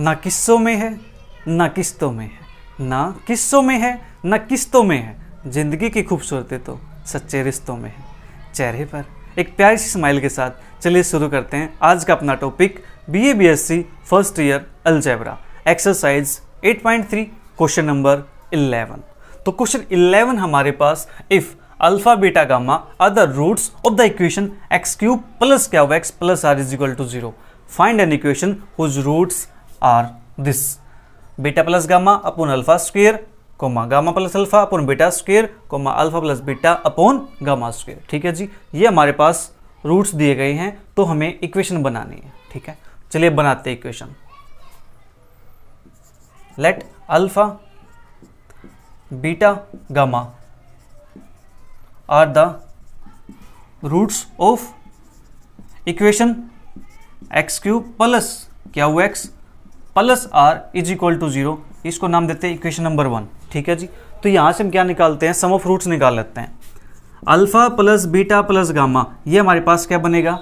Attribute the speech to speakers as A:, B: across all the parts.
A: ना किस्सों में है ना किस्तों में है ना किस्सों में है ना किस्तों में है ज़िंदगी की खूबसूरती तो सच्चे रिश्तों में है चेहरे पर एक प्यारी सी स्माइल के साथ चलिए शुरू करते हैं आज का अपना topic B A B S C first year algebra exercise 8.3 question number 11 तो क्वेश्चन 11 हमारे पास if alpha beta gamma are the roots of the equation x cube plus क्या x plus R is equal to zero find an equation whose roots are this beta plus gamma upon alpha square comma gamma plus alpha upon beta square comma alpha plus beta upon gamma square ठीक है जी ये हमारे पास roots दिए गए हैं तो हमें इक्वेशन बनानी है ठीक है चलिए बनाते हैं equation let alpha beta gamma are the roots of equation x cube plus क्या हुआ x plus R is equal to zero इसको नाम देते हैं इक्वेशन नंबर वन ठीक है जी तो यहाँ से हम क्या निकालते हैं सम ऑफ रूट्स निकाल लेते हैं alpha plus beta plus gamma ये हमारे पास क्या बनेगा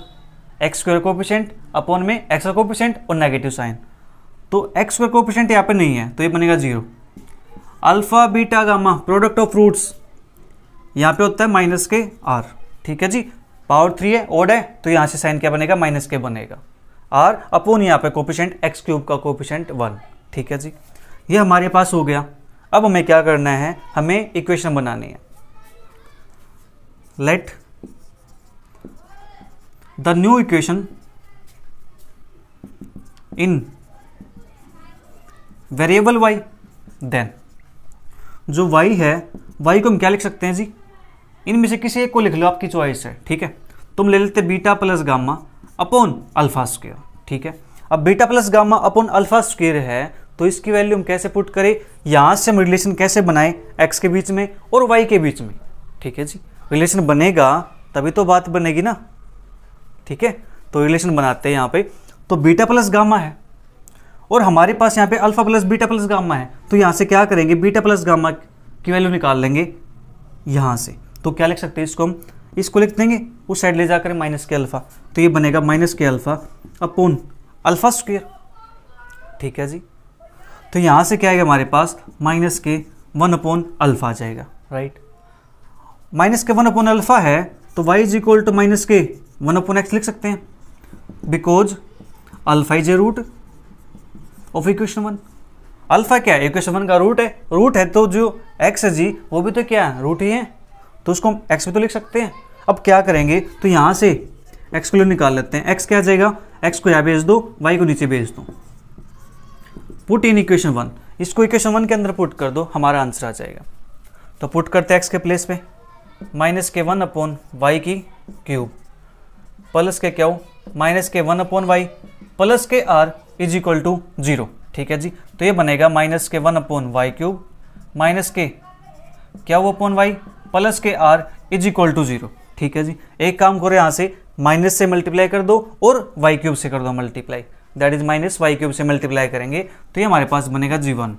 A: एक्स स्क्वायर कोपिशेंट अपॉन में एक्स का कोपिशेंट और नेगेटिव साइन तो एक्स स्क्वायर कोपिशेंट यहाँ पे नहीं है तो ये बनेगा zero alpha beta gamma product of roots यहाँ पे होता है माइनस के आर ठीक है जी पावर थ्री है ओड है तो यहाँ से साइन क्या बनेगा माइनस के बनेगा और अपोन यहाँ पे कोपिशेंट एक्स क्यूब का कोपिशेंट वन ठीक है जी ये हमारे पास हो गया अब हमें क्या करना है हमें इक्वेशन बनानी है let the new equation in variable y then जो वाई है वाई को हम क्या लिख सकते हैं जी इनमें से किसी एक को लिख लो आपकी चॉइस है ठीक है तुम ले लेते beta plus gamma upon alpha square ठीक है अब beta plus gamma upon alpha square है तो इसकी वैल्यू हम कैसे पुट करें यहाँ से हम रिलेशन कैसे बनाएं एक्स के बीच में और वाई के बीच में ठीक है जी रिलेशन बनेगा तभी तो बात बनेगी ना ठीक है तो रिलेशन बनाते हैं यहाँ पे तो बीटा प्लस गामा है और हमारे पास यहाँ पे alpha plus beta plus gamma है तो यहाँ से क्या करेंगे बीटा प्लस गामा की वैल्यू निकाल लेंगे यहाँ से तो क्या लिख सकते हैं इसको हम इसको लिख देंगे उस साइड ले जाकर माइनस के अल्फ़ा तो ये बनेगा माइनस के अल्फ़ा अपोन अल्फ़ा स्क्वेयर ठीक है जी तो यहाँ से क्या आएगा हमारे पास माइनस के वन अपोन अल्फ़ा आ जाएगा राइट माइनस के वन अपोन अल्फ़ा है तो y is equal to minus के वन अपोन एक्स लिख सकते हैं because alpha is a root of equation one alpha क्या है इक्वेशन वन का रूट है रूट है तो जो एक्स है जी वो भी तो क्या है रूट ही है तो उसको हम एक्स भी तो लिख सकते हैं अब क्या करेंगे तो यहाँ से एक्स को निकाल लेते हैं एक्स क्या जाएगा एक्स को यहाँ भेज दो वाई को नीचे भेज दो पुट इन इक्वेशन वन इसको इक्वेशन वन के अंदर पुट कर दो हमारा आंसर आ जाएगा तो पुट करते एक्स के प्लेस पे माइनस के वन अपॉन वाई की क्यूब प्लस के क्या हो माइनस के वन अपॉन वाई प्लस के are is equal to zero ठीक है जी तो ये बनेगा माइनस के one upon y cube minus के क्या वो अपॉन वाई प्लस के are is equal to zero ठीक है जी एक काम करो यहाँ से माइनस से मल्टीप्लाई कर दो और वाई क्यूब से कर दो multiply that is minus y cube से मल्टीप्लाई करेंगे तो ये हमारे पास बनेगा जी वन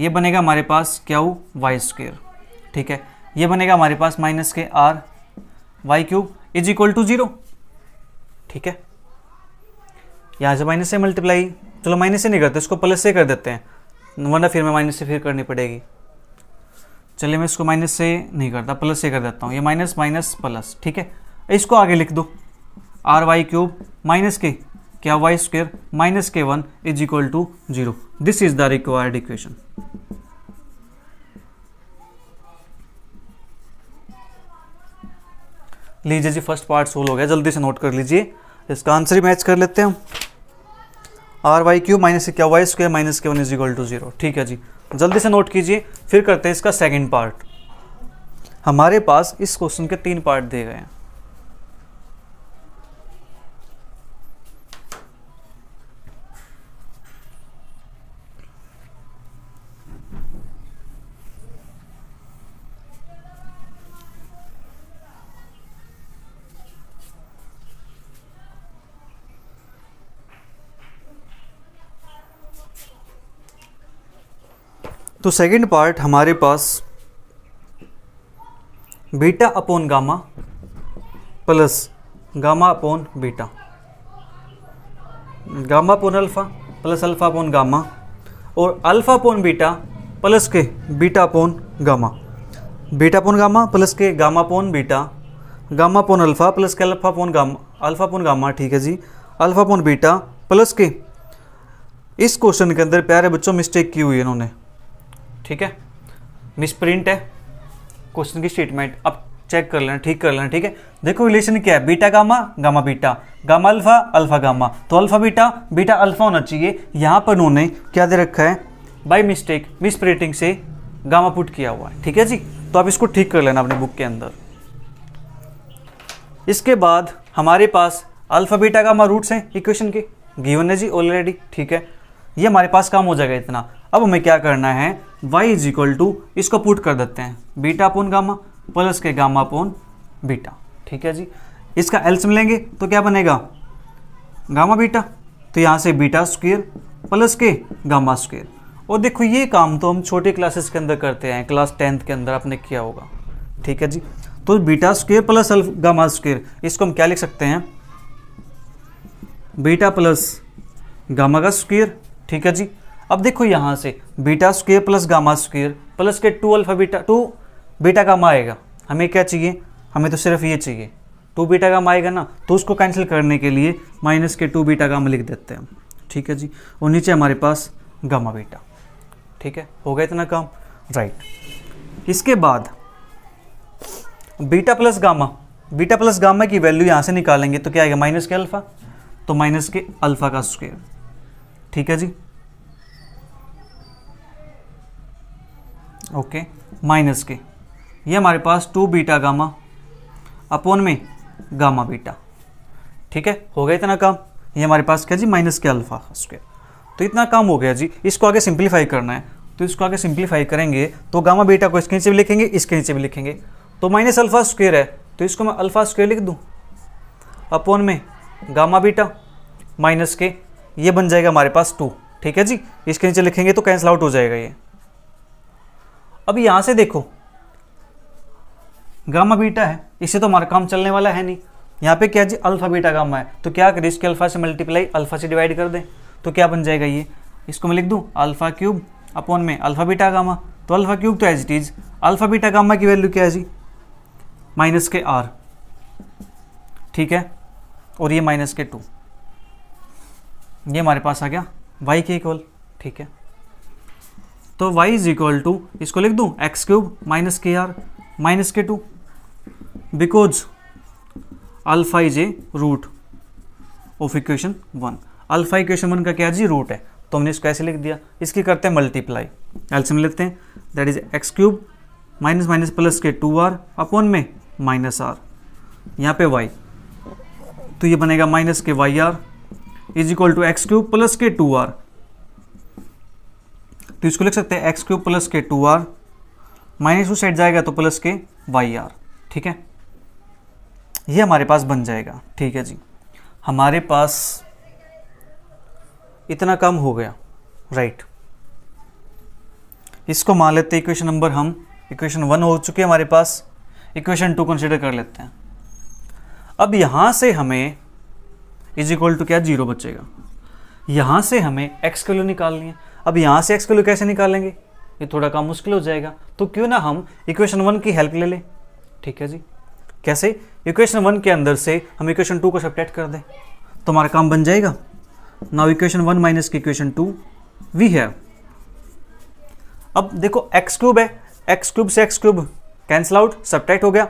A: ये बनेगा हमारे पास क्या हो वाई स्क्वेयर ठीक है ये बनेगा हमारे पास माइनस के r y cube is equal to zero ठीक है यहाँ से माइनस से मल्टीप्लाई चलो माइनस से नहीं करते इसको प्लस से कर देते हैं वरना फिर में माइनस से फिर करनी पड़ेगी चलिए मैं इसको माइनस से नहीं करता प्लस से कर देता हूँ ये माइनस माइनस प्लस ठीक है इसको आगे लिख दो आर वाई क्यूब माइनस के क्या वाई स्क्वेयर माइनस के one is equal to zero this is the required equation लीजिए जी फर्स्ट पार्ट सोल्व हो गया जल्दी से नोट कर लीजिए इसका आंसर ही मैच कर लेते हैं हम आर वाई क्यूब माइनस क्या वाई स्क्वेयर माइनस के one is equal to zero ठीक है जी जल्दी से नोट कीजिए फिर करते हैं इसका सेकंड पार्ट हमारे पास इस क्वेश्चन के तीन पार्ट दिए गए हैं तो सेकंड पार्ट हमारे पास beta upon gamma plus gamma upon beta gamma upon alpha plus alpha upon gamma और अल्फ़ा अपॉन बीटा प्लस के beta upon gamma beta upon gamma plus के gamma upon beta gamma upon alpha plus के alpha upon gamma alpha upon gamma ठीक है जी alpha upon beta plus के इस question के अंदर प्यारे बच्चों मिस्टेक की हुई है इन्होंने ठीक है मिसप्रिंट है क्वेश्चन की स्टेटमेंट अब चेक कर लेना ठीक कर लेना ठीक है देखो रिलेशन क्या है beta gamma gamma beta gamma alpha alpha gamma तो अल्फा बीटा बीटा अल्फा होना चाहिए यहाँ पर उन्होंने क्या दे रखा है बाई मिस्टेक मिसप्रिंटिंग से गामा पुट किया हुआ है ठीक है जी तो आप इसको ठीक कर लेना अपने बुक के अंदर इसके बाद हमारे पास अल्फा बीटा गामा रूट्स हैं इक्वेशन के गिवन है जी ऑलरेडी ठीक है ये हमारे पास काम हो जाएगा इतना अब हमें क्या करना है y इज इक्वल टू इसको पुट कर देते हैं बीटा अपोन गामा प्लस के गामा अपोन बीटा ठीक है जी इसका एल्स मिलेंगे तो क्या बनेगा गामा बीटा तो यहाँ से बीटा स्क्वेयर प्लस के गामा स्क्वेयर और देखो ये काम तो हम छोटे क्लासेस के अंदर करते हैं क्लास टेंथ के अंदर आपने किया होगा ठीक है जी तो beta square plus alpha gamma square इसको हम क्या लिख सकते हैं बीटा प्लस गामा का स्क्वेयर ठीक है जी अब देखो यहाँ से beta square plus gamma square plus के two alpha beta two beta gamma आएगा हमें क्या चाहिए हमें तो सिर्फ ये चाहिए टू बीटा गामा आएगा ना तो उसको कैंसिल करने के लिए माइनस के टू बीटा गामा लिख देते हैं ठीक है जी और नीचे हमारे पास गामा बीटा ठीक है हो गया इतना काम राइट इसके बाद beta plus gamma beta plus gamma की वैल्यू यहाँ से निकालेंगे तो क्या आएगा माइनस के अल्फ़ा तो माइनस के अल्फ़ा का स्क्वेयर ठीक है जी ओके माइनस के ये हमारे पास टू बीटा गामा अपोन में गामा बीटा ठीक है हो गया इतना काम ये हमारे पास क्या जी माइनस के अल्फा स्क्वेयर तो इतना काम हो गया जी इसको आगे सिंप्लीफाई करना है तो इसको आगे सिंप्लीफाई करेंगे तो गामा बीटा को इसके नीचे भी लिखेंगे इसके नीचे भी लिखेंगे तो माइनस अल्फा स्क्वेयर है तो इसको मैं अल्फा स्क्वेयर लिख दूँ अपोन में गामा बीटा माइनस के ये बन जाएगा हमारे पास टू ठीक है जी इसके नीचे लिखेंगे तो कैंसिल आउट हो जाएगा ये अब यहां से देखो गामा बीटा है इसे तो हमारा काम चलने वाला है नहीं यहां पे क्या जी अल्फा बीटा गामा है तो क्या करें इसके अल्फा से मल्टीप्लाई अल्फा से डिवाइड कर दें तो क्या बन जाएगा ये इसको मैं लिख दूँ अल्फा क्यूब अपॉन में अल्फा बीटा गामा तो अल्फा क्यूब तो as it is alpha beta gamma की वैल्यू क्या है जी माइनस के आर ठीक है और ये माइनस के टू ये हमारे पास आ गया वाई के इक्वल ठीक है तो y इज इक्वल टू इसको लिख दूँ एक्स क्यूब माइनस के आर माइनस के two because alpha is a root of equation one alpha equation one का क्या जी रूट है तो हमने इसको ऐसे लिख दिया इसकी करते हैं मल्टीप्लाई एल्सियम लिखते हैं that is x cube minus minus plus के टू आर अपन में माइनस आर यहाँ पे वाई तो ये बनेगा माइनस के y r is equal to x cube plus के टू आर तो इसको लिख सकते हैं एक्स क्यूब प्लस के two r minus two set जाएगा तो प्लस के वाई आर ठीक है ये हमारे पास बन जाएगा ठीक है जी हमारे पास इतना कम हो गया राइट इसको मान लेते हैं इक्वेशन नंबर हम इक्वेशन वन हो चुके हमारे पास इक्वेशन टू कंसिडर कर लेते हैं अब यहां से हमें इज इक्वल टू क्या जीरो बचेगा यहां से हमें एक्स के लिए निकालनी है अब यहाँ से एक्स के वैल्यू कैसे निकालेंगे ये थोड़ा काम मुश्किल हो जाएगा तो क्यों ना हम इक्वेशन वन की हेल्प ले लें ठीक है जी कैसे इक्वेशन वन के अंदर से हम इक्वेशन टू को सब्ट्रैक्ट कर दें तो हमारा काम बन जाएगा नाउ इक्वेशन वन माइनस की इक्वेशन टू वी है अब देखो एक्स क्यूब है एक्स क्यूब से x cube cancel out subtract हो गया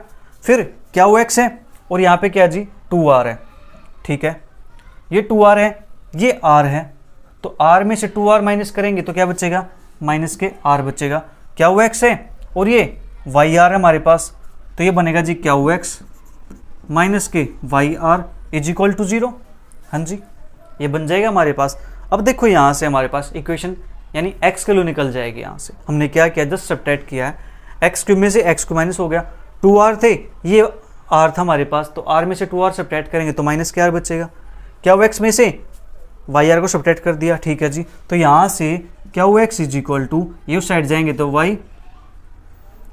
A: फिर क्या वो एक्स है और यहाँ पे क्या जी टू आर है ठीक है ये टू आर है ये आर है तो आर में से टू आर माइनस करेंगे तो क्या बचेगा माइनस के आर बचेगा क्या हुआ एक्स है और ये वाई आर है हमारे पास तो ये बनेगा जी क्या हुआ एक्स माइनस के y r is equal to zero हाँ जी ये बन जाएगा हमारे पास अब देखो यहाँ से हमारे पास इक्वेशन यानी एक्स के लो निकल जाएगी यहाँ से हमने क्या किया जस्ट सब्ट्रैक्ट किया है एक्स क्यूब में से एक्स को माइनस हो गया टू आर थे ये आर था हमारे पास तो आर में से टू आर सब्ट्रैक्ट करेंगे तो माइनस के आर बचेगा क्या वो एक्स में से वाई आर को सब्ट्रैक्ट कर दिया ठीक है जी तो यहाँ से क्या हुआ एक्स इज इक्वल टू ये उस साइड जाएंगे तो वाई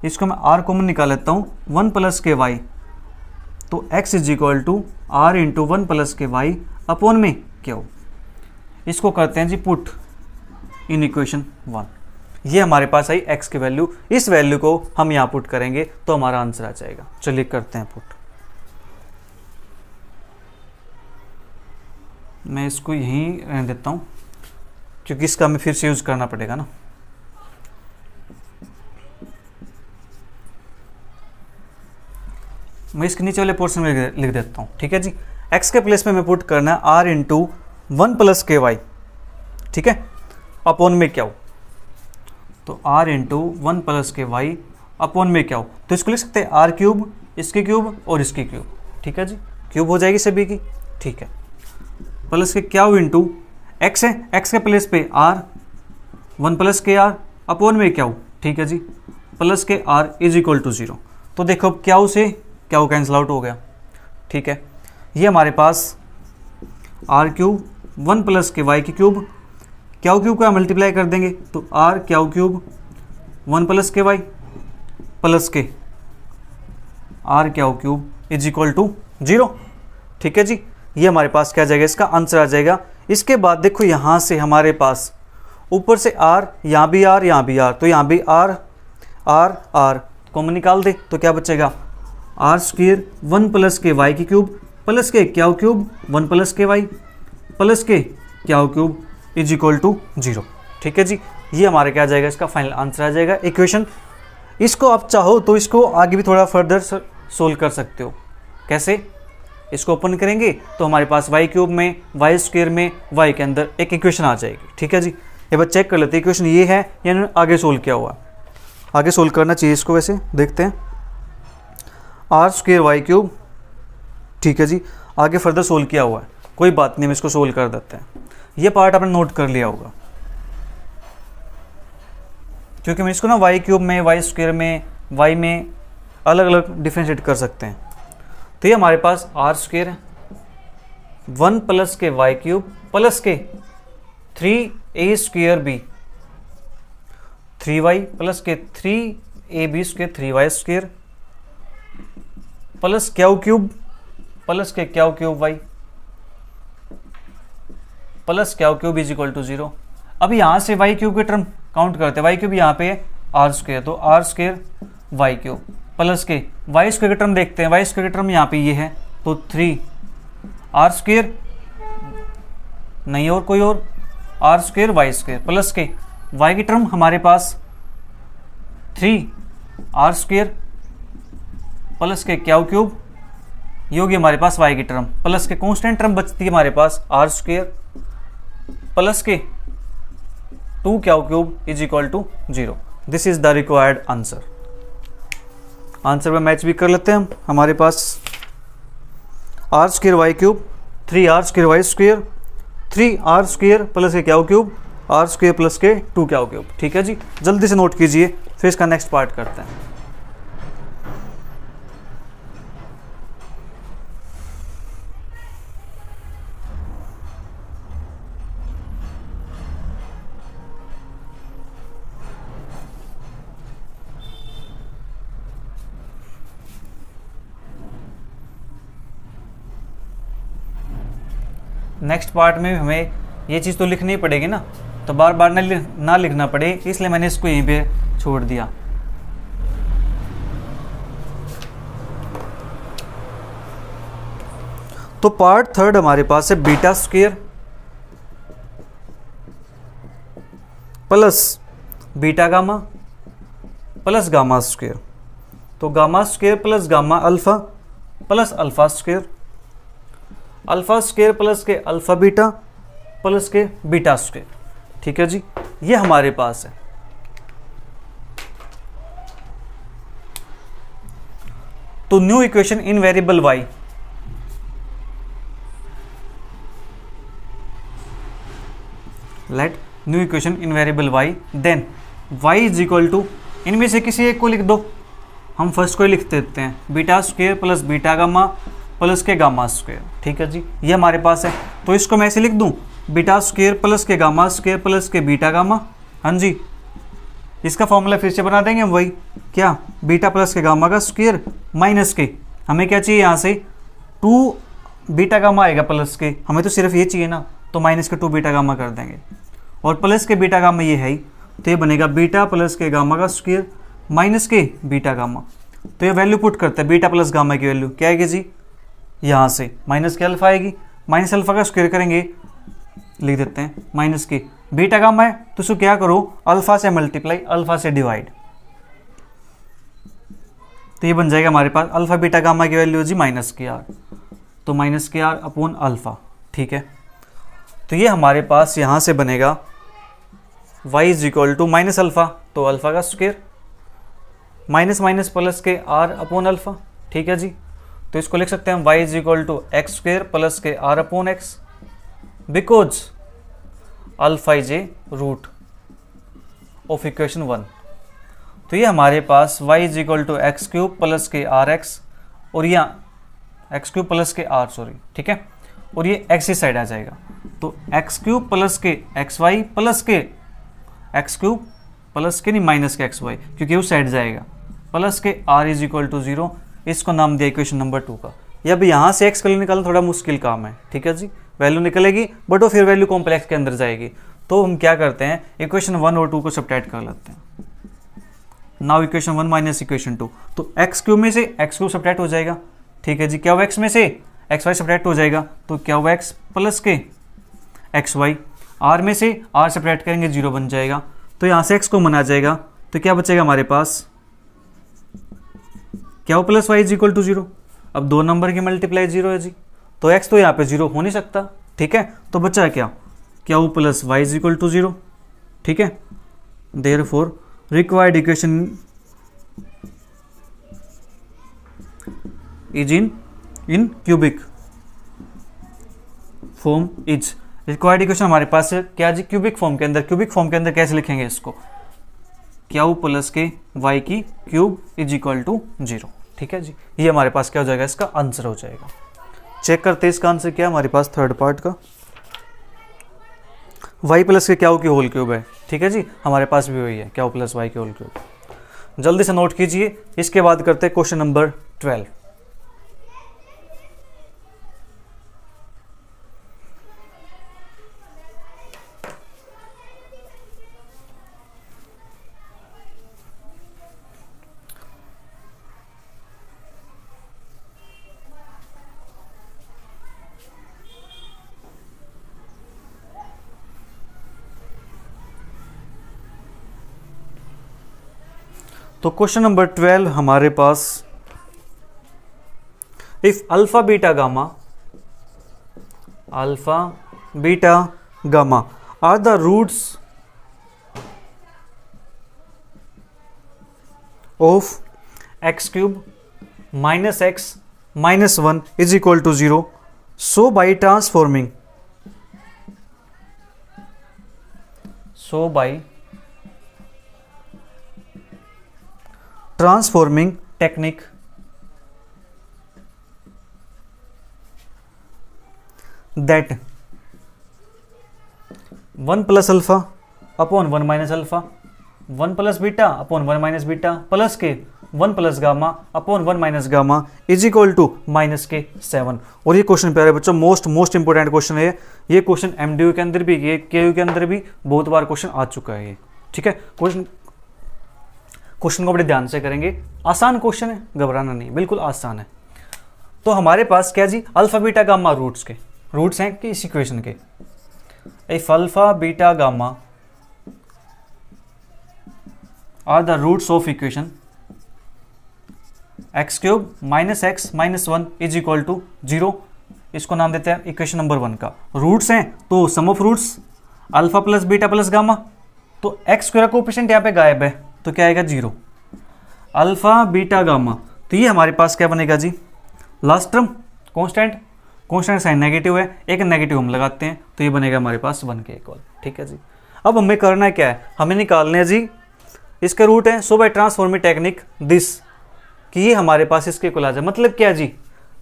A: इसको मैं आर कॉमन निकाल लेता हूँ वन प्लस के वाई तो x is equal to r into one plus के वाई अपॉन में क्या हो इसको करते हैं जी पुट इन इक्वेशन वन ये हमारे पास आई एक्स की वैल्यू इस वैल्यू को हम यहाँ पुट करेंगे तो हमारा आंसर आ जाएगा चलिए करते हैं पुट मैं इसको यहीं रहने देता हूँ क्योंकि इसका हमें फिर से यूज़ करना पड़ेगा ना मैं इसके नीचे वाले पोर्सन में लिख देता हूँ ठीक है जी एक्स के प्लेस में मैं पुट करना है आर इंटू वन प्लस के वाई ठीक है अपॉन में क्या हो तो r into one plus के वाई अपॉन में क्या हो तो इसको लिख सकते हैं आर क्यूब इसकी क्यूब और इसकी क्यूब ठीक है जी क्यूब हो जाएगी सभी की ठीक है प्लस के क्या हो इंटू एक्स है एक्स के प्लेस पे आर वन प्लस के आर अपन में क्या हो ठीक है जी प्लस के are is equal to zero तो देखो क्या उसे से क्या हो कैंसिल आउट हो गया ठीक है ये हमारे पास आर क्यूब वन प्लस के वाई के क्यूब क्या क्यूब का मल्टीप्लाई कर देंगे तो आर क्या क्यूब वन प्लस के वाई प्लस के आर क्या cube is equal to zero ठीक है जी ये हमारे पास क्या जाएगा इसका आंसर आ जाएगा इसके बाद देखो यहाँ से हमारे पास ऊपर से आर यहाँ भी आर यहाँ भी आर तो यहाँ भी आर आर आर कॉमन निकाल दे तो क्या बचेगा आर स्क्र वन प्लस के वाई की क्यूब प्लस के क्या क्यूब वन प्लस के वाई प्लस के क्या cube is equal to zero ठीक है जी ये हमारा क्या जाएगा इसका फाइनल आंसर आ जाएगा इक्वेशन इसको आप चाहो तो इसको आगे भी थोड़ा फर्दर सोल्व कर सकते हो कैसे इसको ओपन करेंगे तो हमारे पास वाई क्यूब में वाई स्क्वेयर में वाई के अंदर एक इक्वेशन आ जाएगी ठीक है जी ये बस चेक कर लेते हैं इक्वेशन ये है या इन्होंने आगे सोल्व किया हुआ आगे सोल्व करना चाहिए इसको वैसे देखते हैं आर स्क्वेयर वाई क्यूब ठीक है जी आगे फर्दर सोल्व किया हुआ है कोई बात नहीं हम इसको सोल्व कर देते हैं ये पार्ट आपने नोट कर लिया होगा क्योंकि हम इसको ना वाई क्यूब में वाई स्क्वेयर में वाई में अलग अलग डिफ्रेंशिएट कर सकते हैं तो ये हमारे पास आर स्क्र वन प्लस के वाई क्यूब प्लस के three a square b three y plus के three a b square three y square plus q cube plus के q cube y plus q cube is equal to zero अब यहां से y cube के term count करते हैं y cube यहां पे आर स्क्र तो r square y cube plus के वाई स्क्वेयर टर्म देखते हैं वाई स्क्वेयर टर्म यहाँ पे ये है तो थ्री आर स्क्वेयर नहीं और कोई और r square y square plus के वाई की टर्म हमारे पास थ्री आर स्क्वेयर प्लस के क्या क्यूब ये होगी हमारे पास वाई की टर्म प्लस के कॉन्स्टेंट टर्म बचती है हमारे पास आर स्क्वेयर प्लस के टू क्या cube is equal to zero this is the required answer answer में मैच भी कर लेते हैं हम हमारे पास r square y cube three r square Y square three r square plus के क्या क्यूब आर स्क्र प्लस के टू क्या क्यूब ठीक है जी जल्दी से नोट कीजिए फिर इसका नेक्स्ट पार्ट करते हैं नेक्स्ट पार्ट में हमें ये चीज़ तो लिखनी पड़ेगी ना तो बार बार ना ना लिखना पड़े इसलिए मैंने इसको यहीं पे छोड़ दिया तो पार्ट थर्ड हमारे पास है beta square plus beta gamma plus gamma square तो gamma square plus gamma alpha plus alpha square alpha square plus के अल्फ़ा बीटा प्लस के बीटा स्क्र ठीक है जी ये हमारे पास है तो new equation in variable y let new equation in variable y then y is equal to इनमें से किसी एक को लिख दो हम फर्स्ट को लिख देते हैं beta square plus beta gamma plus के गामा स्क्वेयर ठीक है जी ये हमारे पास है तो इसको मैं ऐसे लिख दूँ बीटा स्क्वेयर प्लस के गामा स्क्वेयर प्लस के बीटा गामा हाँ जी इसका फॉर्मूला फिर से बना देंगे हम वही क्या बीटा प्लस के गामा का स्क्वेयर माइनस के हमें क्या चाहिए यहाँ से टू बीटा गामा आएगा प्लस के हमें तो सिर्फ ये चाहिए ना तो माइनस के टू बीटा गामा कर देंगे और प्लस के बीटा गामा ये है ही तो ये बनेगा बीटा प्लस के गामा का स्क्वेयर माइनस के बीटा गामा तो ये वैल्यू पुट करता है बीटा प्लस गामा की वैल्यू क्या है कि जी यहाँ से माइनस के अल्फा आएगी माइनस अल्फा का स्क्वेयर करेंगे लिख देते हैं माइनस के बीटा गामा है तो इसको क्या करो अल्फा से मल्टीप्लाई अल्फा से डिवाइड तो ये बन जाएगा हमारे पास अल्फा बीटा गामा की वैल्यू जी माइनस के आर तो माइनस के आर अपोन अल्फा ठीक है तो ये हमारे पास यहाँ से बनेगा y is equal to minus alpha तो अल्फा का स्क्वेयर माइनस माइनस प्लस के आर अपोन अल्फा ठीक है जी तो इसको लिख सकते हैं y is equal to x square plus के r upon x because alpha is a root of equation one तो ये हमारे पास y is equal to x cube plus के आर एक्स और ये एक्स क्यूब प्लस के आर सॉरी ठीक है और ये एक्स ही साइड आ जाएगा तो एक्स क्यूब प्लस के एक्स वाई प्लस के एक्स क्यूब प्लस के नहीं माइनस के एक्स वाई क्योंकि वो साइड जाएगा प्लस के are is equal to zero इसको नाम दिया इक्वेशन नंबर टू का या अब यहाँ से एक्स वैल्यू निकालना थोड़ा मुश्किल काम है ठीक है जी वैल्यू निकलेगी बट वो फिर वैल्यू कॉम्प्लेक्स के अंदर जाएगी तो हम क्या करते हैं इक्वेशन वन और टू को सब्टैक्ट कर लेते हैं now equation one minus equation two तो एक्स क्यूब में से एक्स क्यूब सब्टैक्ट हो जाएगा ठीक है जी क्या एक्स में से एक्स वाई सपरेट हो जाएगा तो क्या हुआ एक्स प्लस के एक्स वाई आर में से आर सपरेट करेंगे जीरो बन जाएगा तो यहाँ से एक्स को मना जाएगा तो क्या बचेगा हमारे पास क्या हो plus y is equal to zero अब दो नंबर की मल्टीप्लाई जीरो है जी तो एक्स तो यहाँ पे जीरो हो नहीं सकता ठीक है तो बचा है क्या क्या हो plus y is equal to zero ठीक है therefore required equation is in in cubic form is required equation हमारे पास है क्या जी क्यूबिक फॉर्म के अंदर क्यूबिक फॉर्म के अंदर कैसे लिखेंगे इसको क्या प्लस के वाई की cube is equal to zero ठीक है जी ये हमारे पास क्या हो जाएगा इसका आंसर हो जाएगा चेक करते इसका आंसर क्या हमारे पास थर्ड पार्ट का वाई प्लस के क्या हो होल क्यूब है ठीक है जी हमारे पास भी वही है क्या हो प्लस वाई के होल क्यूब जल्दी से नोट कीजिए इसके बाद करते हैं क्वेश्चन नंबर ट्वेल्व तो क्वेश्चन नंबर ट्वेल्व हमारे पास if alpha beta gamma alpha beta gamma are the roots of x cube minus x minus one is equal to zero so by transforming so by transforming technique that one plus alpha upon one minus alpha one plus beta upon one minus beta plus के one plus gamma upon one minus gamma is equal to minus के seven और ये question प्यारे बच्चों most most important question है ये question MDU के अंदर भी ये के यू के अंदर भी बहुत बार क्वेश्चन आ चुका है ये ठीक है क्वेश्चन क्वेश्चन को बड़े ध्यान से करेंगे आसान क्वेश्चन है घबराना नहीं बिल्कुल आसान है तो हमारे पास क्या जी अल्फ़ा बीटा गामा रूट्स के रूट्स हैं कि इस इक्वेशन के if alpha beta gamma are the roots of equation x cube minus x minus one is equal to zero इसको नाम देते हैं इक्वेशन नंबर वन का रूट्स हैं तो sum of roots alpha plus beta plus gamma तो x square coefficient यहां पे गायब है तो क्या आएगा जीरो अल्फ़ा बीटा गामा तो ये हमारे पास क्या बनेगा जी last term constant constant sign negative है एक नेगेटिव हम लगाते हैं तो ये बनेगा हमारे पास वन के इक्वल ठीक है जी अब हमें करना क्या है हमें निकालना है जी इसका रूट है so by transforming technique this कि ये हमारे पास इसके इक्वल आ जाए मतलब क्या जी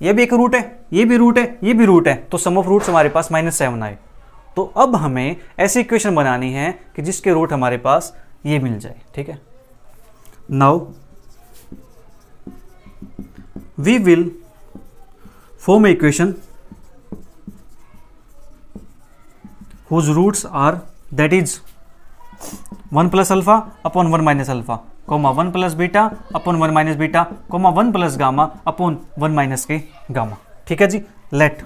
A: ये भी एक रूट है ये भी रूट है ये भी रूट है तो सम ऑफ रूट्स हमारे पास माइनस सेवन आए तो अब हमें ऐसी इक्वेशन बनानी है कि जिसके रूट हमारे पास ये मिल जाए ठीक है Now we will form a equation whose roots are that is 1 plus alpha upon 1 minus alpha comma 1 plus beta upon 1 minus beta comma 1 plus gamma upon 1 minus k gamma theek hai ji let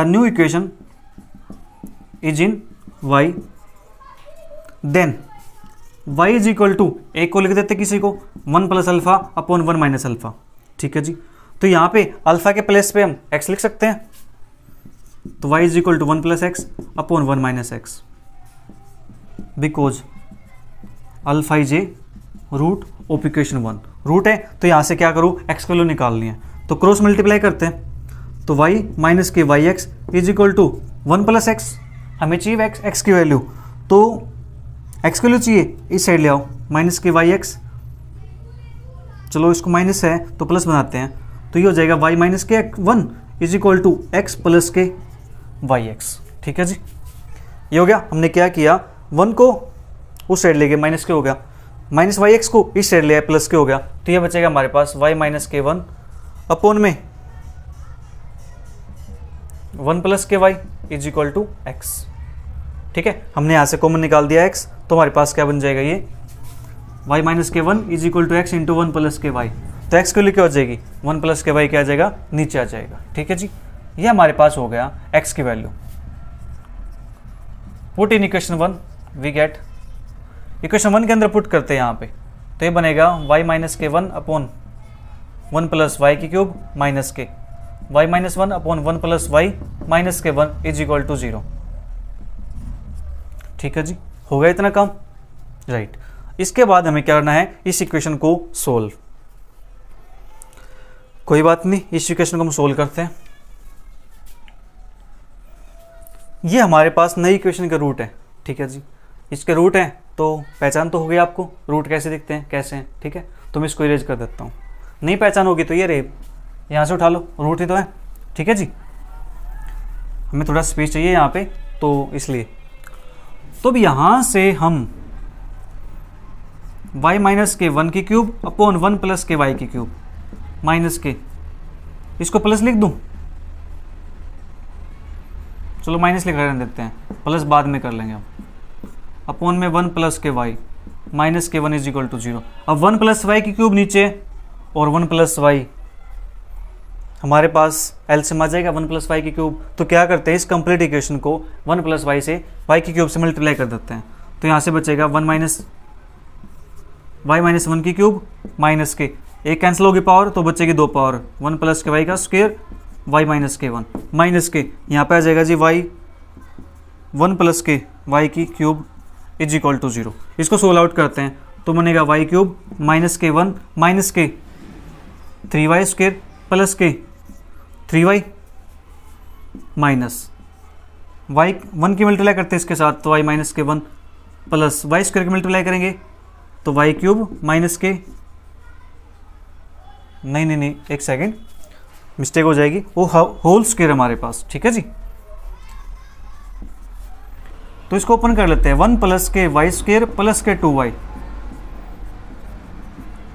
A: the new equation is in y then y is equal to a को लिख देते किसी को one plus alpha upon one minus alpha ठीक है जी तो यहाँ पे अल्फा के प्लेस पे हम x लिख सकते हैं तो y is equal to one plus x upon one minus x because alpha is a root of one root है तो यहाँ से क्या करूँ एक्स को वैल्यू निकालनी है तो क्रॉस मल्टीप्लाई करते हैं तो y माइनस के y x is equal to one plus x हमें चाहिए एक्स एक्स की वैल्यू तो एक्स वैल्यू चाहिए इस साइड ले आओ माइनस के वाई एक्स चलो इसको माइनस है तो प्लस बनाते हैं तो ये हो जाएगा वाई माइनस के one is equal to x plus के वाई एक्स ठीक है जी ये हो गया हमने क्या किया वन को उस साइड ले गए माइनस के हो गया माइनस वाई एक्स को इस साइड ले आए प्लस के हो गया तो ये बचेगा हमारे पास वाई माइनस के वन अपोन में वन प्लस के y is equal to x ठीक है हमने यहाँ से कॉमन निकाल दिया एक्स तो हमारे पास क्या बन जाएगा ये वाई माइनस के one is equal to x into one plus के वाई तो एक्स के लिए क्या हो जाएगी वन प्लस के वाई क्या आ जाएगा नीचे आ जाएगा ठीक है जी ये हमारे पास हो गया एक्स की value put in equation one we get equation one के अंदर पुट करते हैं यहाँ पे तो ये बनेगा वाई माइनस के one upon one plus y की क्यूब माइनस के y minus one upon one plus y minus के one is equal to zero ठीक है जी हो गया इतना काम राइट right. इसके बाद हमें क्या करना है इस इक्वेशन को सोल्व कोई बात नहीं इस इक्वेशन को हम सोल्व करते हैं ये हमारे पास नई इक्वेशन के रूट है ठीक है जी इसके रूट हैं तो पहचान तो हो गई आपको रूट कैसे दिखते हैं कैसे हैं ठीक है तो मैं इसको इरेज कर देता हूँ नहीं पहचान होगी तो ये रे यहाँ से उठा लो रूट ही तो है ठीक है जी हमें थोड़ा स्पेस चाहिए यहाँ पे तो इसलिए तो अब यहां से हम y माइनस के वन की क्यूब अपॉन वन प्लस के वाई की क्यूब माइनस के इसको प्लस लिख दूं चलो माइनस लिख रहने देते हैं प्लस बाद में कर लेंगे हम अपॉन में वन प्लस के वाई माइनस के one is equal to zero अब वन प्लस वाई की क्यूब नीचे और वन प्लस वाई हमारे पास एल्सियम आ जाएगा वन प्लस वाई के क्यूब तो क्या करते हैं इस कंप्लीट इक्वेशन को वन प्लस वाई से वाई के क्यूब से मल्टीप्लाई कर देते हैं तो यहाँ से बचेगा one minus y minus one की क्यूब माइनस के एक कैंसिल होगी पावर तो बचेगी दो पावर वन प्लस के वाई का स्क्वेयर वाई माइनस के वन माइनस के यहाँ पे आ जाएगा जी वाई वन प्लस के वाई की cube is equal to zero इसको सोल आउट करते हैं तो बनेगा वाई क्यूब माइनस के वन माइनस के थ्री वाई स्क्वेयर प्लस के three y minus y one की मल्टीप्लाई करते हैं इसके साथ तो वाई माइनस के वन प्लस वाई स्क्वायर की मल्टीप्लाई करेंगे तो वाई क्यूब माइनस के नहीं नहीं नहीं एक सेकेंड मिस्टेक हो जाएगी वो होल स्क्वायर हमारे पास ठीक है जी तो इसको ओपन कर लेते हैं वन प्लस के वाई स्क्वेयर प्लस के टू वाई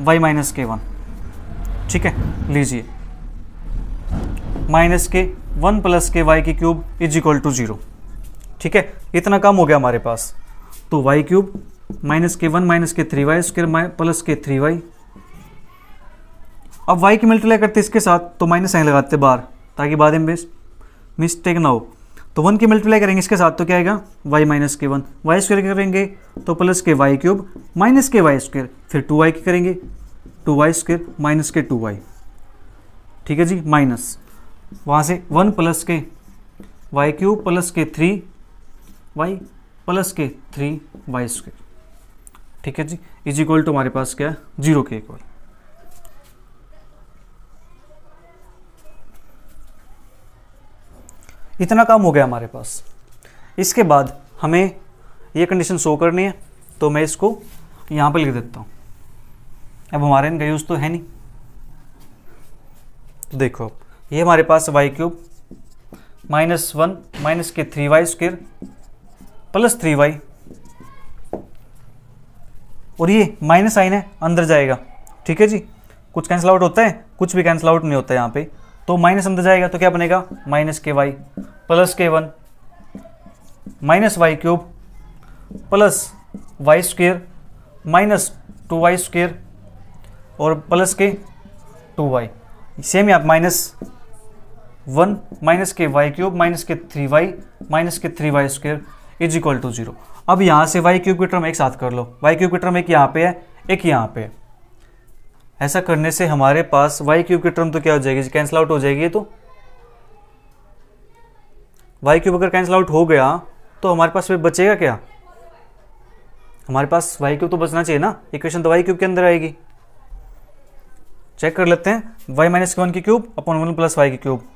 A: वाई माइनस के वन ठीक है लीजिए माइनस के वन प्लस के वाई की cube is equal to zero ठीक है इतना काम हो गया हमारे पास तो वाई क्यूब माइनस के वन माइनस के थ्री वाई स्क्र प्लस के थ्री वाई अब वाई की मल्टीप्लाई करते इसके साथ तो माइनस साइन लगाते बाहर ताकि बाद में मिस्टेक ना हो तो वन की मल्टीप्लाई करेंगे इसके साथ तो क्या आएगा वाई माइनस के वन वाई स्क्वेयर करेंगे तो प्लस के वाई क्यूब माइनस के वाई स्क्वेयर फिर टू वाई की करेंगे टू वाई स्क्वेयर माइनस के टू वाई ठीक है जी माइनस वहाँ से वन प्लस के वाई क्यूब प्लस के थ्री वाई प्लस के थ्री वाई स्क्वेयर ठीक है जी इज इक्वल टू हमारे पास क्या है जीरो के इक्वल इतना काम हो गया हमारे पास इसके बाद हमें ये कंडीशन शो करनी है तो मैं इसको यहां पे लिख देता हूं अब हमारे इनका यूज़ तो है नहीं तो देखो अब ये हमारे पास y cube minus one minus के three y square plus three y और ये माइनस साइन है अंदर जाएगा ठीक है जी कुछ कैंसिल आउट होता है कुछ भी कैंसिल आउट नहीं होता है यहाँ पे तो माइनस अंदर जाएगा तो क्या बनेगा माइनस के वाई प्लस के one minus y cube plus y square minus two y square और प्लस के टू वाई सेम यहाँ माइनस वन माइनस के वाई क्यूब माइनस के थ्री वाई माइनस के three y square is equal to zero अब यहाँ से y cube की टर्म एक साथ कर लो वाई क्यूब की टर्म एक यहाँ पे है एक यहाँ पे ऐसा करने से हमारे पास वाई क्यूब की टर्म तो क्या हो जाएगी कैंसिल आउट हो जाएगी तो वाई क्यूब अगर कैंसिल आउट हो गया तो हमारे पास फिर बचेगा क्या हमारे पास वाई क्यूब तो बचना चाहिए ना इक्वेशन तो वाई क्यूब के अंदर आएगी चेक कर लेते हैं वाई माइनस वन की cube upon one plus y की क्यूब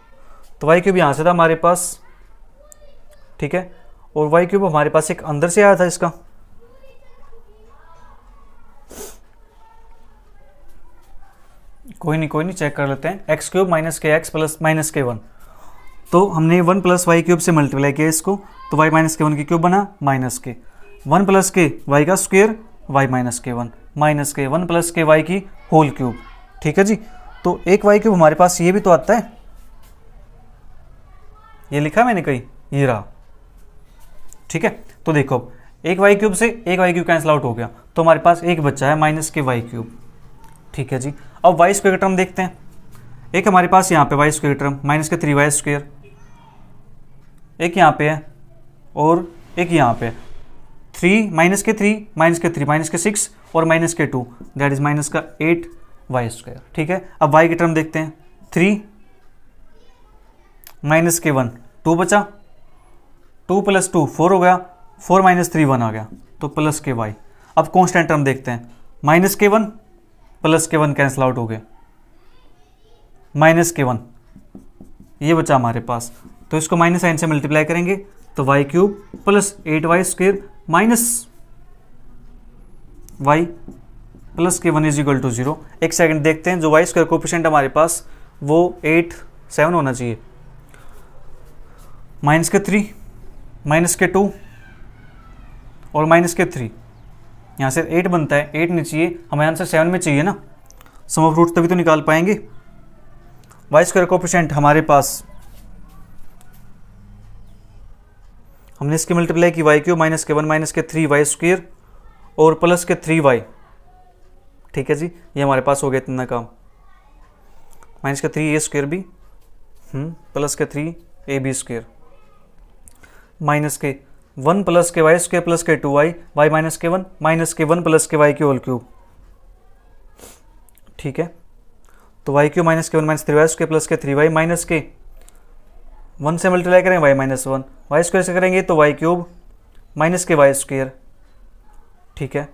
A: वाई तो क्यूब यहाँ से था हमारे पास ठीक है और वाई क्यूब हमारे पास एक अंदर से आया था इसका कोई नहीं कोई नहीं चेक कर लेते हैं एक्स क्यूब माइनस के एक्स प्लस माइनस के वन तो हमने वन प्लस वाई क्यूब से मल्टीप्लाई किया इसको तो वाई माइनस के वन की क्यूब बना माइनस के वन प्लस के वाई का स्क्वेयर वाई माइनस के वन माइनस के वन प्लस के वाई की होल क्यूब ठीक है जी तो एक वाई क्यूब हमारे पास ये भी तो आता है ये लिखा मैंने कहीं ये रहा ठीक है तो देखो अब एक वाई क्यूब से एक वाई क्यूब कैंसिल आउट हो गया तो हमारे पास एक बच्चा है माइनस के वाई क्यूब ठीक है जी अब वाई स्क्वेयर टर्म देखते हैं एक हमारे पास यहाँ पे वाई स्क्वेयर टर्म माइनस के थ्री वाई स्क्वेयर एक यहाँ पे है और एक यहाँ पे थ्री माइनस के थ्री माइनस के थ्री माइनस के सिक्स और माइनस के टू दैट इज माइनस का एट वाई स्क्वेयर ठीक है अब वाई के टर्म देखते हैं थ्री माइनस के वन टू बचा टू प्लस टू फोर हो गया फोर माइनस थ्री वन आ गया तो प्लस के वाई अब कॉन्स्टेंट टर्म देखते हैं माइनस के वन प्लस के वन कैंसिल आउट हो गए माइनस के वन ये बचा हमारे पास तो इसको माइनस साइन से मल्टीप्लाई करेंगे तो y cube plus eight y square minus y plus के one is equal to zero एक सेकंड देखते हैं जो वाई स्क्वायर कोपिशेंट हमारे पास वो एट सेवन होना चाहिए माइनस के थ्री माइनस के टू और माइनस के थ्री यहाँ से एट बनता है एट नहीं चाहिए हमें आंसर सेवन में चाहिए ना सम ऑफ रूट तभी तो निकाल पाएंगे वाई स्क्वायर कोपिशेंट हमारे पास हमने इसकी मल्टीप्लाई की वाई क्यू माइनस के वन माइनस के थ्री वाई स्क्वेयर और प्लस के थ्री वाई ठीक है जी ये हमारे पास हो गया इतना काम माइनस के थ्री ए स्क्वेयर भी प्लस के three a b square minus के वन प्लस के वाई स्क्वेयर प्लस के टू वाई वाई माइनस के वन माइनस के वन प्लस के वाई के होल क्यूब ठीक है तो वाई क्यू माइनस के one minus three y square plus के थ्री वाई माइनस के वन से मल्टीप्लाई करेंगे y minus one y square से करेंगे तो वाई क्यूब माइनस के वाई स्क्वेयर ठीक है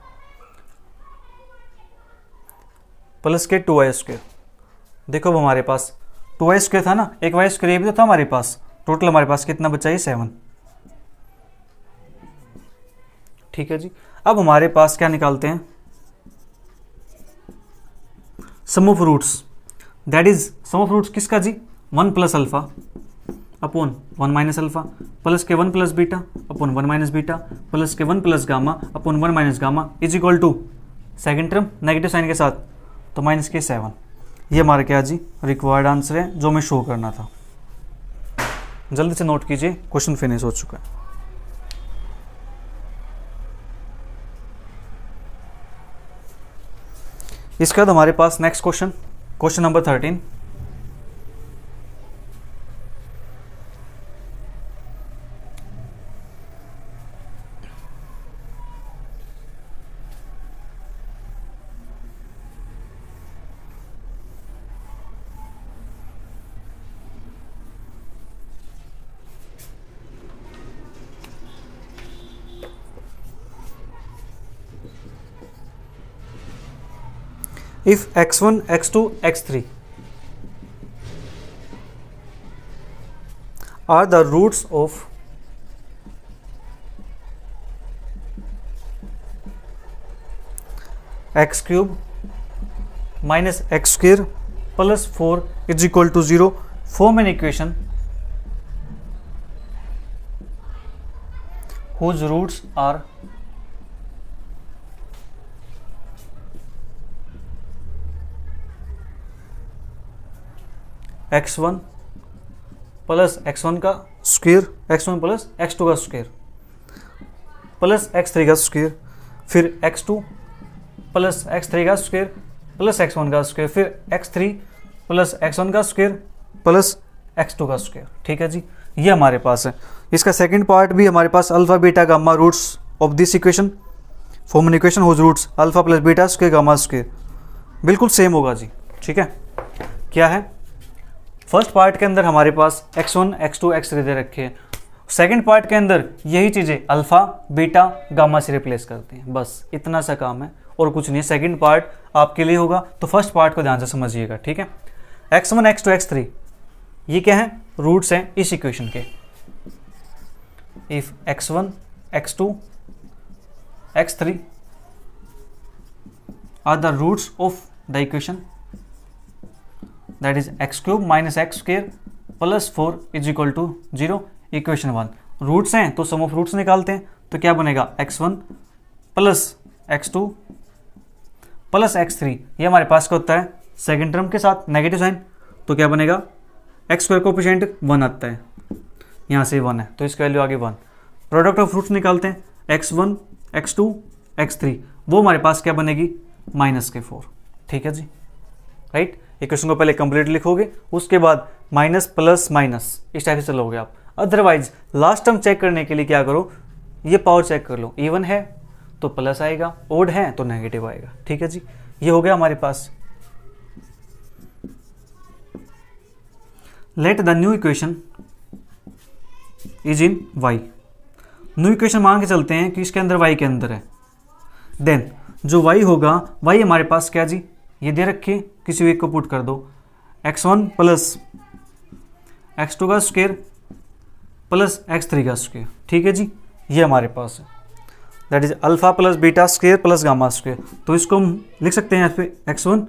A: प्लस के टू वाई स्क्वेयर देखो अब हमारे पास टू वाई स्क्वेयर था ना एक वाई स्क्वेयर भी तो था हमारे पास टोटल हमारे पास कितना बचा है सेवन ठीक है जी अब हमारे पास क्या निकालते हैं sum of roots that is sum of roots किसका जी one plus alpha upon one minus alpha plus के one plus beta upon one minus beta plus के one plus gamma upon one minus gamma is equal to second term negative sign के साथ तो minus के seven ये हमारा क्या जी required answer है जो हमें शो करना था जल्दी से नोट कीजिए क्वेश्चन फिनिश हो चुका है इसके बाद हमारे पास next question question number thirteen if x1, x2, x3 are the roots of x cube minus x square plus 4 is equal to 0 form an equation whose roots are x one plus x one का square x one plus x two का square plus x three का square फिर x two plus x three का square plus x one का square फिर x three plus x one का square plus x two का square ठीक है जी ये हमारे पास है इसका सेकेंड पार्ट भी हमारे पास alpha beta gamma roots of this equation form equation whose roots alpha plus beta square gamma square बिल्कुल सेम होगा जी ठीक है क्या है फर्स्ट पार्ट के अंदर हमारे पास x one x two x three दे रखे हैं सेकेंड पार्ट के अंदर यही चीज़ें अल्फ़ा बीटा गामा से रिप्लेस करते हैं बस इतना सा काम है और कुछ नहीं है सेकेंड पार्ट आपके लिए होगा तो फर्स्ट पार्ट को ध्यान से समझिएगा ठीक है x one x two x three ये क्या है रूट्स हैं इस इक्वेशन के if x one x two x three are the roots of the equation that is x cube minus x square plus four is equal to zero equation one roots हैं तो sum of roots निकालते हैं तो क्या बनेगा x one plus x two plus x three ये हमारे पास क्या होता है सेकेंड टर्म के साथ नेगेटिव साइन तो क्या बनेगा एक्स स्क्वायर कोपिशेंट वन आता है यहाँ से वन है तो इसका वैल्यू आगे वन प्रोडक्ट ऑफ रूट्स निकालते हैं x one x two x three वो हमारे पास क्या बनेगी माइनस के फोर ठीक है जी राइट right? ये क्वेश्चन को पहले कंप्लीट लिखोगे उसके बाद माइनस प्लस माइनस इस टाइप से चलोगे आप अदरवाइज लास्ट टर्म चेक करने के लिए क्या करो ये पावर चेक कर लो इवन है तो प्लस आएगा ओड है तो नेगेटिव आएगा ठीक है जी ये हो गया हमारे पास let the new equation is in y new equation मांग के चलते हैं कि इसके अंदर वाई के अंदर है देन जो वाई होगा वाई हमारे पास क्या जी ये दे रखे किसी एक को पुट कर दो x one plus x two का स्क्वेयर प्लस एक्स थ्री का स्क्वेयर ठीक है जी ये हमारे पास है that is alpha plus beta square plus gamma square तो इसको हम लिख सकते हैं यहाँ पे एक्स वन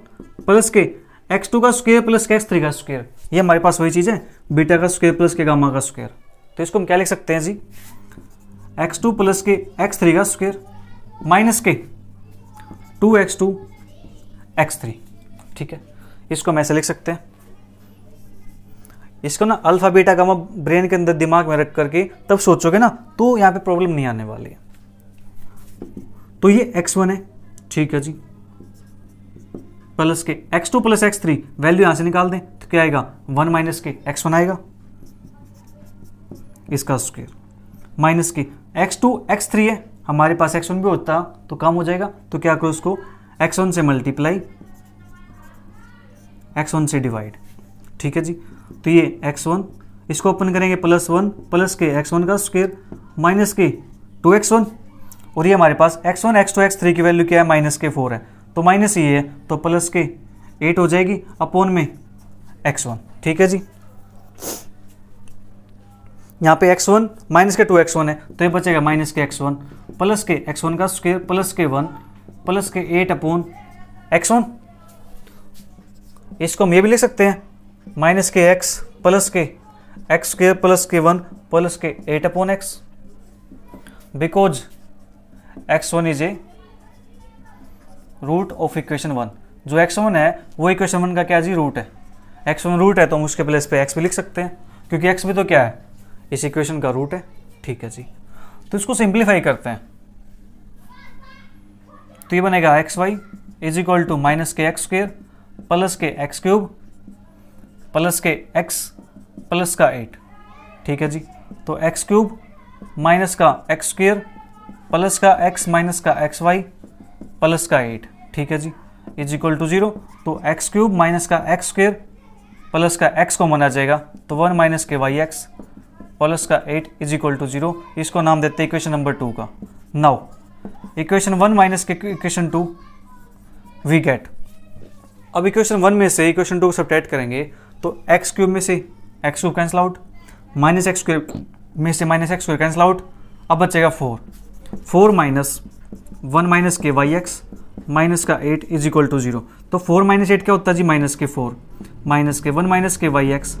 A: प्लस के एक्स टू का स्क्वेयर प्लस के एक्स थ्री का स्क्वेयर ये हमारे पास वही चीज़ है बीटा का स्क्वेयर प्लस के गामा का स्क्वेयर तो इसको हम क्या लिख सकते हैं जी एक्स टू प्लस के एक्स थ्री का स्क्वेयर माइनस के two x two x three ठीक है इसको हम ऐसे लिख सकते हैं इसको ना अल्फा बीटा गामा ब्रेन के अंदर दिमाग में रख करके तब सोचोगे ना तो यहाँ पे प्रॉब्लम नहीं आने वाली है तो ये एक्स वन है ठीक है जी प्लस के x two plus x three value यहां से निकाल दें तो क्या आएगा वन माइनस के एक्स वन आएगा इसका स्क्वेयर माइनस के एक्स टू एक्स थ्री है हमारे पास एक्स वन भी होता तो कम हो जाएगा तो क्या करो उसको एक्स वन से मल्टीप्लाई एक्स वन से डिवाइड ठीक है जी तो ये एक्स वन इसको ओपन करेंगे प्लस वन प्लस के एक्स वन का स्क्वेयर माइनस के टू एक्स वन और ये हमारे पास x one x two x three की वैल्यू क्या है माइनस के फोर है तो माइनस ये है तो प्लस के एट हो जाएगी अपोन में एक्स वन ठीक है जी यहाँ पे एक्स वन माइनस के टू एक्स वन है तो ये बचेगा माइनस के एक्स वन प्लस के एक्स वन का स्क्वेयर प्लस के वन प्लस के एट अपून एक्स वन इसको हम ये भी लिख सकते हैं माइनस के एक्स प्लस के एक्स स्क्र प्लस के वन प्लस के eight upon x because x one is a root of equation one जो एक्स वन है वो इक्वेशन वन का क्या जी रूट है एक्स वन रूट है तो हम उसके प्लेस पे एक्स भी लिख सकते हैं क्योंकि एक्स भी तो क्या है इस इक्वेशन का रूट है ठीक है जी तो इसको सिंप्लीफाई करते हैं तो ये बनेगा x y is equal to minus के एक्स स्क्र प्लस के एक्स क्यूब प्लस के एक्स प्लस का एट ठीक है जी तो एक्स क्यूब माइनस का एक्स स्क्र प्लस का एक्स माइनस का एक्स वाई प्लस का एट ठीक है जी इज इक्वल टू जीरो तो एक्स क्यूब माइनस का एक्स स्क्र प्लस का एक्स को मना जाएगा तो वन माइनस के वाई एक्स प्लस का eight is equal to zero इसको नाम देते हैं इक्वेशन नंबर टू का now equation one minus equation two we get अब इक्वेशन वन में से इक्वेशन टू को सब्ट्रैक्ट करेंगे तो एक्स क्यूब में से x cube cancel out minus x square में से minus x square cancel out अब बचेगा four four minus one minus के वाई एक्स माइनस का eight is equal to zero तो फोर माइनस एट क्या होता है जी माइनस के फोर माइनस के वन माइनस के y x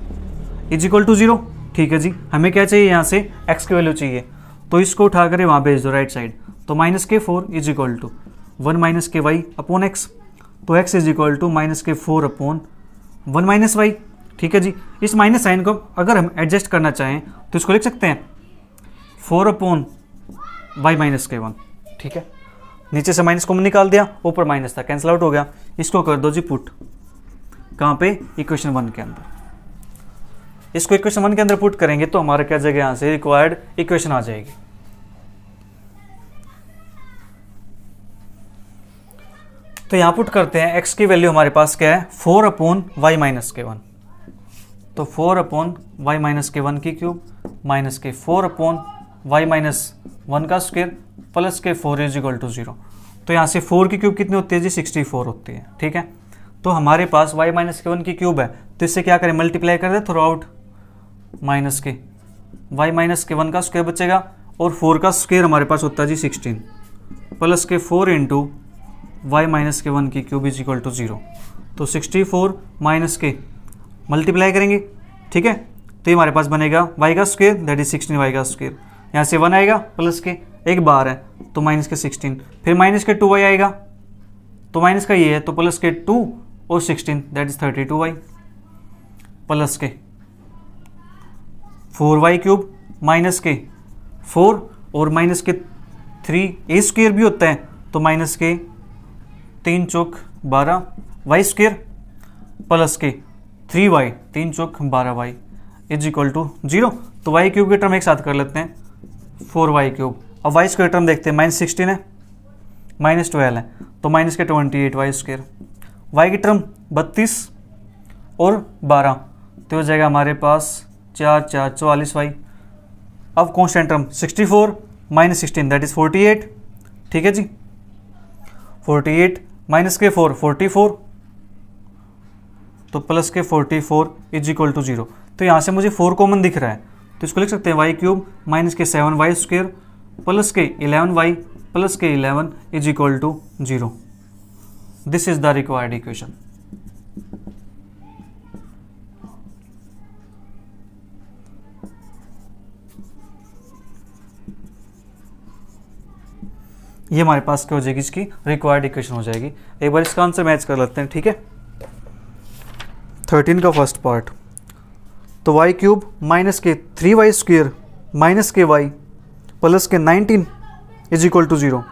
A: is equal to zero ठीक है जी हमें क्या चाहिए यहाँ से एक्स की वैल्यू चाहिए तो इसको उठा कर वहाँ भेज दो राइट साइड तो माइनस के four is equal to one minus के वाई अपॉन एक्स तो x is equal to minus के four upon one minus y ठीक है जी इस माइनस साइन को अगर हम एडजस्ट करना चाहें तो इसको लिख सकते हैं फोर अपॉन वाई माइनस के वन ठीक है नीचे से माइनस को निकाल दिया ऊपर माइनस था कैंसिल आउट हो गया इसको कर दो जी पुट कहाँ पे इक्वेशन वन के अंदर इसको इक्वेशन वन के अंदर पुट करेंगे तो हमारे क्या जगह यहाँ से रिक्वायर्ड इक्वेशन आ जाएगी तो यहाँ पुट करते हैं एक्स की वैल्यू हमारे पास क्या है फोर अपोन वाई माइनस के वन तो फोर अपोन वाई माइनस के वन की क्यूब माइनस के four upon y minus one का स्क्वेयर प्लस के four is equal to zero तो यहाँ से फोर की क्यूब कितनी होती है जी सिक्सटी फोर होती है ठीक है तो हमारे पास वाई माइनस के वन की क्यूब है तो इससे क्या करें मल्टीप्लाई कर दे थ्रू आउट माइनस के वाई माइनस के वन का स्क्वेयर बचेगा और फोर का स्क्वेयर हमारे पास होता है जी सिक्सटीन प्लस के फोर इंटू वाई माइनस के वन की cube is equal to zero तो सिक्सटी फोर माइनस के मल्टीप्लाई करेंगे ठीक है तो ये हमारे पास बनेगा वाई का square that is sixteen y का स्क्वेयर यहाँ से वन आएगा प्लस के एक बार है तो माइनस के सिक्सटीन फिर माइनस के टू वाई आएगा तो माइनस का ये है तो प्लस के टू और sixteen that is thirty two y plus के फोर वाई क्यूब माइनस के फोर और माइनस के थ्री ए स्क्वेयर भी होता है तो माइनस के तीन चौक बारह वाई स्क्र प्लस के थ्री वाई तीन चौक बारह y is equal to zero तो वाई क्यूब के टर्म एक साथ कर लेते हैं फोर वाई क्यूब अब वाई स्क्र टर्म देखते हैं माइनस सिक्सटीन है माइनस ट्वेल्व है तो माइनस के twenty eight y square y की टर्म बत्तीस और बारह तो हो जाएगा हमारे पास चार चार चौवालीस वाई अब constant term sixty four minus sixteen that is forty eight ठीक है जी फोर्टी एट माइनस के फोर फोर्टी फोर तो प्लस के forty four is equal to zero तो यहाँ से मुझे फोर कॉमन दिख रहा है तो इसको लिख सकते हैं वाई क्यूब माइनस के सेवन वाई स्क्वेयर प्लस के इलेवन वाई प्लस के eleven is equal to zero this is the required equation ये हमारे पास क्या हो जाएगी इसकी रिक्वायर्ड इक्वेशन हो जाएगी एक बार इसका आंसर मैच कर लेते हैं ठीक है थर्टीन का फर्स्ट पार्ट तो वाई क्यूब माइनस के थ्री वाई स्क्वेयर माइनस के वाई प्लस के nineteen is equal to zero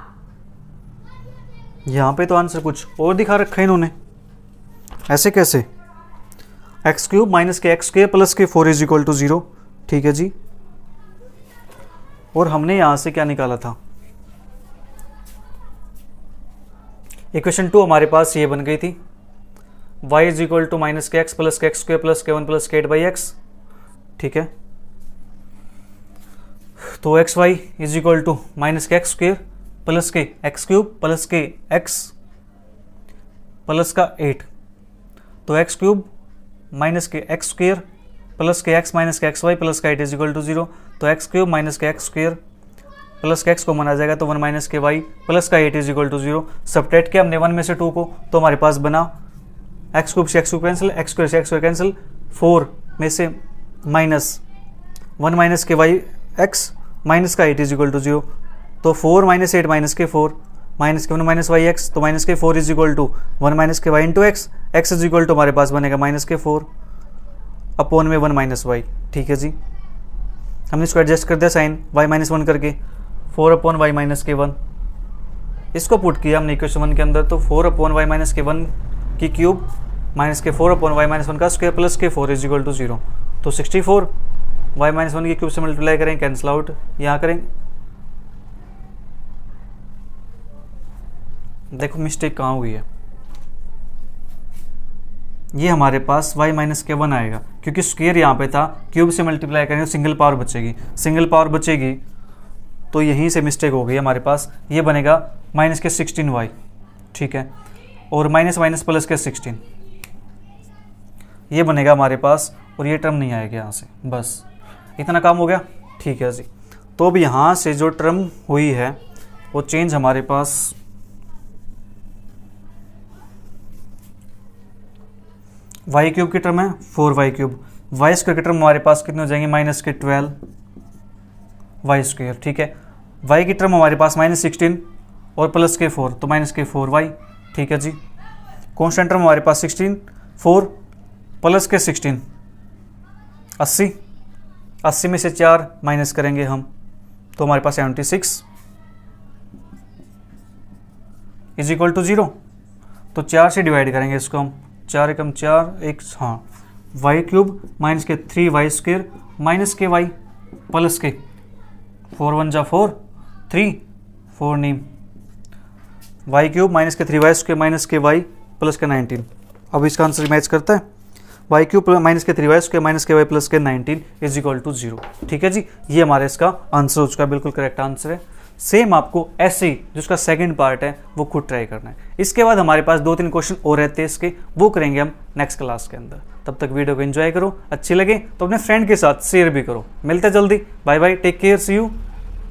A: यहाँ पे तो आंसर कुछ और दिखा रखा है इन्होंने ऐसे कैसे एक्स क्यूब माइनस के एक्स के प्लस के four is equal to zero ठीक है जी और हमने यहाँ से क्या निकाला था इक्वेशन टू हमारे पास ये बन गई थी y is equal to minus के एक्स प्लस के एक्स स्क्वेयर प्लस के वन प्लस के एट बाई एक्स ठीक है तो x y is equal to minus के एक्स स्क्र प्लस के एक्स क्यूब प्लस के एक्स प्लस का एट तो एक्स क्यूब माइनस के एक्स स्क्वेयर प्लस के एक्स माइनस के एक्स वाई प्लस का eight is equal to zero तो एक्स क्यूब माइनस के एक्स स्क्र प्लस का एक्स कॉमन आ जाएगा तो वन माइनस के वाई प्लस का eight is equal to zero टेट के हमने वन में से टू को तो हमारे पास बना एक्स क्यूब से x cube cancel x square से एक्स स्क्वायर कैंसिल फोर में से माइनस वन माइनस के वाई एक्स माइनस का eight is equal to zero तो फोर माइनस एट माइनस के फोर माइनस के वन माइनस वाई एक्स तो माइनस के four is equal to one minus के y into x x is equal to हमारे पास बनेगा माइनस के फोर अपोन में वन माइनस वाई ठीक है जी हमने इसको एडजस्ट कर दिया साइन वाई माइनस वन करके फोर अपॉन वाई माइनस के वन इसको पुट किया हमने इक्वेशन वन के अंदर तो फोर अपॉन वाई माइनस के वन की क्यूब माइनस के four upon y minus one का स्क्वेयर प्लस के four is equal to zero तो sixty four y minus one की क्यूब से मल्टीप्लाई करें कैंसिल आउट यहाँ करें देखो मिस्टेक कहाँ हुई है ये हमारे पास y माइनस के वन आएगा क्योंकि स्क्वेयर यहाँ पे था क्यूब से मल्टीप्लाई करेंगे सिंगल पावर बचेगी सिंगल पावर बचेगी तो यहीं से मिस्टेक हो गई हमारे पास ये बनेगा माइनस के सिक्सटीन वाई ठीक है और माइनस माइनस प्लस के सिक्सटीन ये बनेगा हमारे पास और ये टर्म नहीं आएगा यहाँ से बस इतना काम हो गया ठीक है जी तो अब यहाँ से जो टर्म हुई है वो चेंज हमारे पास वाई क्यूब की टर्म है four y cube y square की टर्म हमारे पास कितने हो जाएंगे माइनस के ट्वेल्व वाई स्क्वायर ठीक है वाई की टर्म हमारे पास माइनस सिक्सटीन और प्लस के फोर तो माइनस के फोर वाई ठीक है जी कॉन्स्टेंट टर्म हमारे पास सिक्सटीन फोर प्लस के सिक्सटीन अस्सी अस्सी में से चार माइनस करेंगे हम तो हमारे पास seventy six is equal to zero तो चार से डिवाइड करेंगे इसको हम चार एकम चार एक हाँ वाई क्यूब माइनस के थ्री वाई स्क्वेयर माइनस के वाई प्लस के फोर वन जा फोर थ्री फोर नीम वाई क्यूब माइनस के थ्री वाई स्क्वेयर माइनस के वाई प्लस के नाइनटीन अब इसका आंसर मैच करता है वाई क्यूब माइनस के थ्री वाई स्क्वेयर माइनस के वाई प्लस के nineteen is equal to zero ठीक है जी ये हमारा इसका आंसर हो चुका है बिल्कुल करेक्ट आंसर है सेम आपको ऐसे ही जिसका सेकंड पार्ट है वो खुद ट्राई करना है इसके बाद हमारे पास दो तीन क्वेश्चन और रहते हैं इसके वो करेंगे हम नेक्स्ट क्लास के अंदर तब तक वीडियो को एंजॉय करो अच्छी लगे तो अपने फ्रेंड के साथ शेयर भी करो मिलते जल्दी bye bye take care see you